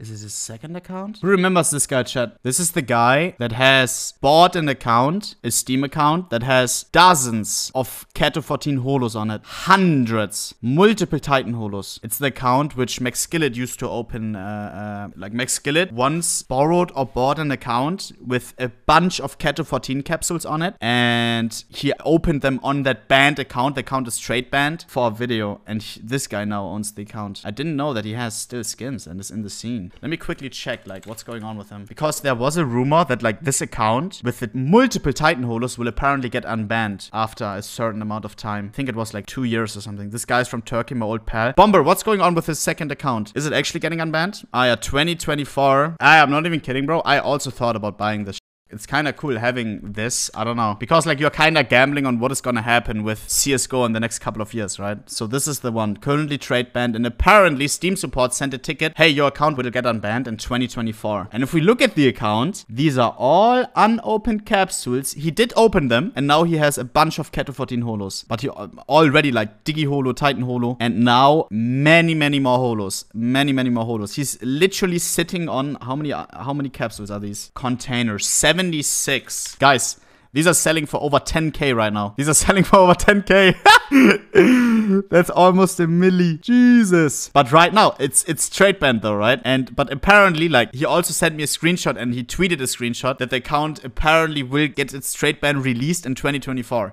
Is this his second account? Who remembers this guy, chat? This is the guy that has bought an account, a Steam account, that has dozens of Kato 14 holos on it. Hundreds. Multiple Titan holos. It's the account which Max Skillet used to open. Uh, uh, like, Max Skillet once borrowed or bought an account with a bunch of Kato 14 capsules on it. And he opened them on that banned account. The account is trade banned for a video. And he, this guy now owns the account. I didn't know that he has still skins and is in the scene. Let me quickly check like what's going on with him. Because there was a rumor that like this account with the multiple Titan holders will apparently get unbanned after a certain amount of time. I think it was like two years or something. This guy's from Turkey, my old pal. Bomber, what's going on with his second account? Is it actually getting unbanned? Ah yeah, 2024. I am uh, not even kidding, bro. I also thought about buying this it's kind of cool having this. I don't know. Because like you're kind of gambling on what is going to happen with CSGO in the next couple of years, right? So this is the one. Currently trade banned and apparently Steam support sent a ticket. Hey, your account will get unbanned in 2024. And if we look at the account, these are all unopened capsules. He did open them and now he has a bunch of Keto 14 holos. But he um, already like Diggy holo, Titan holo and now many, many more holos. Many, many more holos. He's literally sitting on how many, uh, how many capsules are these? Containers. Seven 76. Guys, these are selling for over 10k right now. These are selling for over 10k. That's almost a milli. Jesus. But right now, it's it's trade banned though, right? And but apparently, like he also sent me a screenshot and he tweeted a screenshot that the account apparently will get its trade ban released in 2024.